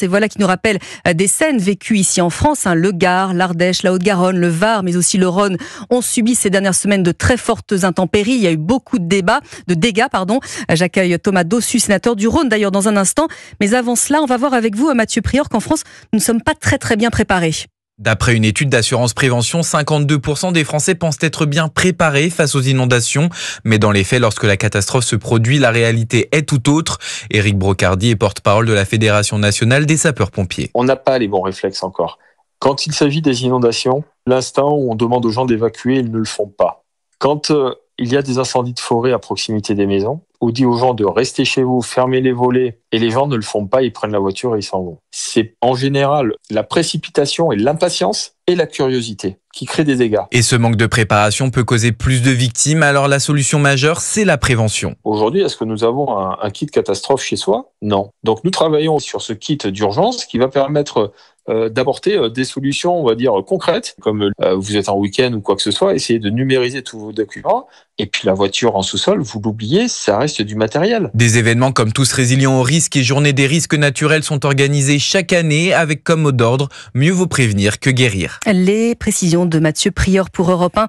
Et voilà qui nous rappelle euh, des scènes vécues ici en France. Hein. le Gard, l'Ardèche, la Haute-Garonne, le Var, mais aussi le Rhône ont subi ces dernières semaines de très fortes intempéries. Il y a eu beaucoup de débats, de dégâts, pardon. Euh, j'accueille Thomas Dossu, sénateur du Rhône d'ailleurs dans un instant. Mais avant cela, on va voir avec vous, euh, Mathieu Prior, qu'en France, nous ne sommes pas très très bien préparés. D'après une étude d'assurance prévention, 52% des Français pensent être bien préparés face aux inondations. Mais dans les faits, lorsque la catastrophe se produit, la réalité est tout autre. Éric Brocardi est porte-parole de la Fédération nationale des sapeurs-pompiers. On n'a pas les bons réflexes encore. Quand il s'agit des inondations, l'instant où on demande aux gens d'évacuer, ils ne le font pas. Quand euh, il y a des incendies de forêt à proximité des maisons, ou dit aux gens de rester chez vous, fermez les volets, et les gens ne le font pas, ils prennent la voiture et ils s'en vont. C'est en général la précipitation et l'impatience et la curiosité qui créent des dégâts. Et ce manque de préparation peut causer plus de victimes, alors la solution majeure, c'est la prévention. Aujourd'hui, est-ce que nous avons un, un kit catastrophe chez soi Non. Donc nous travaillons sur ce kit d'urgence qui va permettre euh, d'apporter euh, des solutions, on va dire, concrètes, comme euh, vous êtes en week-end ou quoi que ce soit, essayez de numériser tous vos documents. Et puis la voiture en sous-sol, vous l'oubliez, ça reste du matériel. Des événements comme Tous résilients aux risques et Journée des risques naturels sont organisés chaque année avec comme mot d'ordre mieux vous prévenir que guérir. Les précisions de Mathieu Prior pour Europe 1.